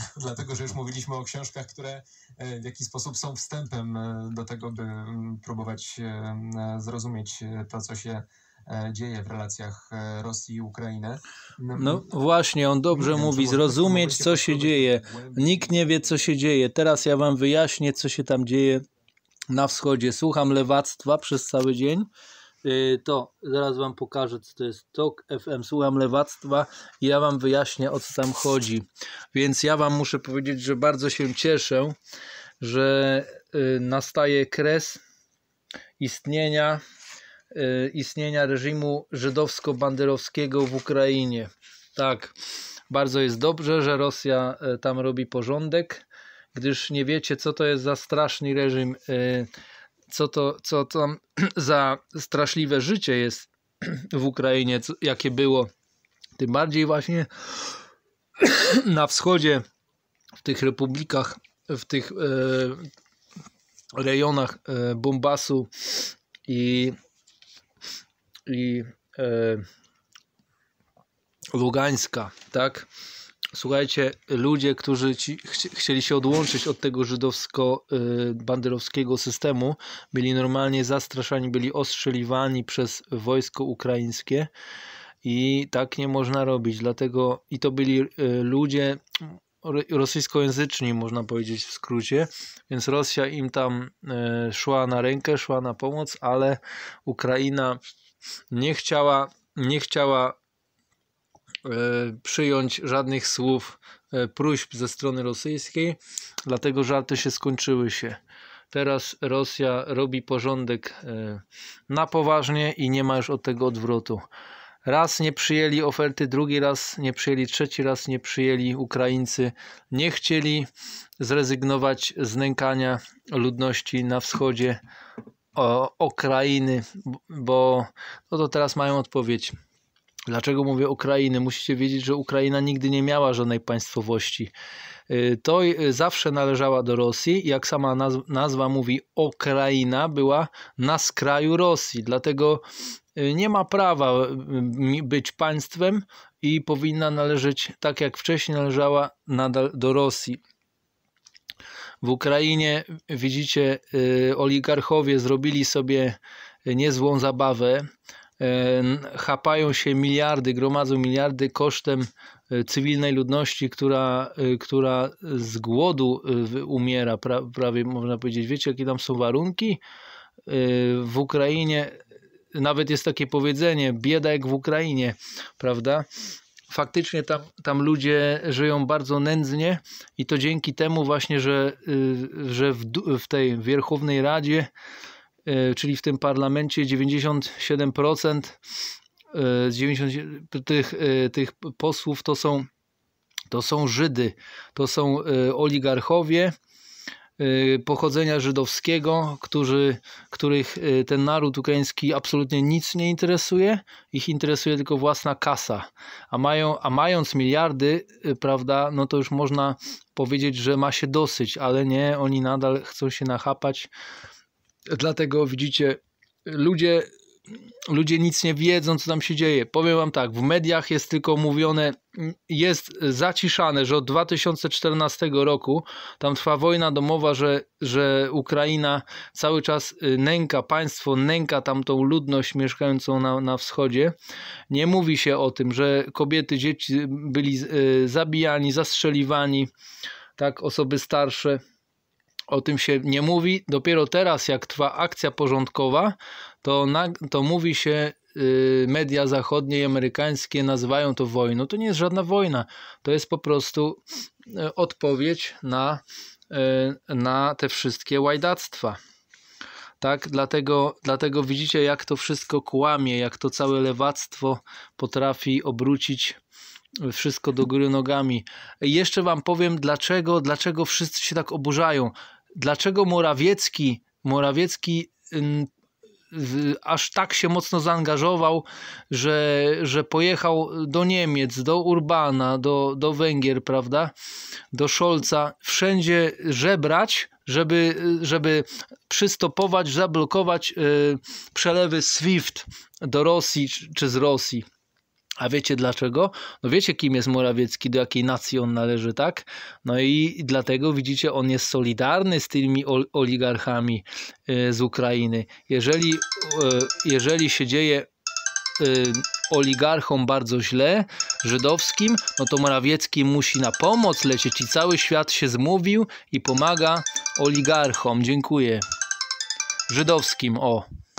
dlatego że już mówiliśmy o książkach, które e, w jakiś sposób są wstępem e, do tego, by mm, próbować e, zrozumieć to, co się dzieje w relacjach Rosji i Ukrainy. Mm, no właśnie, on dobrze mówi, tak zrozumieć, co się dzieje. Tak Nikt nie wie, co się dzieje. Teraz ja wam wyjaśnię, co się tam dzieje na wschodzie. Słucham lewactwa przez cały dzień Y, to zaraz Wam pokażę, co to jest TOK FM. Słucham lewactwa i ja Wam wyjaśnię, o co tam chodzi. Więc ja Wam muszę powiedzieć, że bardzo się cieszę, że y, nastaje kres istnienia, y, istnienia reżimu żydowsko-banderowskiego w Ukrainie. Tak, bardzo jest dobrze, że Rosja tam robi porządek, gdyż nie wiecie, co to jest za straszny reżim co to, co tam za straszliwe życie jest w Ukrainie, co, jakie było. Tym bardziej właśnie na wschodzie, w tych republikach, w tych e, rejonach e, Bombasu i, i e, Lugańska, tak? Słuchajcie, ludzie, którzy ci, chci, chcieli się odłączyć od tego żydowsko-banderowskiego y, systemu, byli normalnie zastraszani, byli ostrzeliwani przez wojsko ukraińskie i tak nie można robić. Dlatego i to byli y, ludzie rosyjskojęzyczni, można powiedzieć w skrócie, więc Rosja im tam y, szła na rękę, szła na pomoc, ale Ukraina nie chciała, nie chciała E, przyjąć żadnych słów e, próśb ze strony rosyjskiej, dlatego żarty się skończyły się. Teraz Rosja robi porządek e, na poważnie i nie ma już od tego odwrotu. Raz nie przyjęli oferty, drugi raz nie przyjęli, trzeci raz nie przyjęli. Ukraińcy nie chcieli zrezygnować z nękania ludności na wschodzie Ukrainy, bo no to teraz mają odpowiedź. Dlaczego mówię Ukrainy? Musicie wiedzieć, że Ukraina nigdy nie miała żadnej państwowości. Y, to y, zawsze należała do Rosji, jak sama nazwa mówi, Ukraina była na skraju Rosji, dlatego y, nie ma prawa być państwem i powinna należeć, tak jak wcześniej należała, nadal do Rosji. W Ukrainie, widzicie, oligarchowie zrobili sobie niezłą zabawę. Yy, chapają się miliardy, gromadzą miliardy kosztem yy, cywilnej ludności, która, yy, która z głodu umiera, prawie można powiedzieć. Wiecie, jakie tam są warunki? W Ukrainie nawet jest takie powiedzenie, bieda jak w Ukrainie, prawda? faktycznie tam, tam ludzie żyją bardzo nędznie i to dzięki temu właśnie, że, że w, w tej Wierchownej Radzie E, czyli w tym parlamencie 97% e, z 90 tych, e, tych posłów to są, to są Żydy, to są oligarchowie pochodzenia żydowskiego, którzy, których ten naród ukraiński absolutnie nic nie interesuje, ich interesuje tylko własna kasa. A, mają, a mając miliardy, prawda, no to już można powiedzieć, że ma się dosyć, ale nie, oni nadal chcą się nachapać Dlatego widzicie, ludzie, ludzie nic nie wiedzą, co tam się dzieje. Powiem wam tak, w mediach jest tylko mówione, jest zaciszane, że od 2014 roku tam trwa wojna domowa, że, że Ukraina cały czas y, nęka państwo, nęka tamtą ludność mieszkającą na, na wschodzie. Nie mówi się o tym, że kobiety, dzieci byli y, zabijani, zastrzeliwani, tak, osoby starsze o tym się nie mówi. Dopiero teraz, jak trwa akcja porządkowa, to, na, to mówi się, y, media zachodnie i amerykańskie nazywają to wojną. To nie jest żadna wojna. To jest po prostu y, odpowiedź na, y, na te wszystkie łajdactwa. Tak, dlatego, dlatego widzicie, jak to wszystko kłamie, jak to całe lewactwo potrafi obrócić wszystko do góry nogami. Jeszcze wam powiem, dlaczego, dlaczego wszyscy się tak oburzają dlaczego Morawiecki, Morawiecki aż tak się mocno zaangażował, że, że pojechał do Niemiec, do Urbana, do, do Węgier, prawda, do Scholza, wszędzie żebrać, żeby, żeby przystopować, zablokować y, przelewy SWIFT do Rosji czy z Rosji. A wiecie dlaczego? No wiecie, kim jest Morawiecki, do jakiej nacji on należy, tak? No i dlatego widzicie, on jest solidarny z tymi oligarchami e, z Ukrainy. Jeżeli, e, jeżeli się dzieje e, oligarchom bardzo źle, żydowskim, no to Morawiecki musi na pomoc lecieć i cały świat się zmówił i pomaga oligarchom. Dziękuję. Żydowskim, o.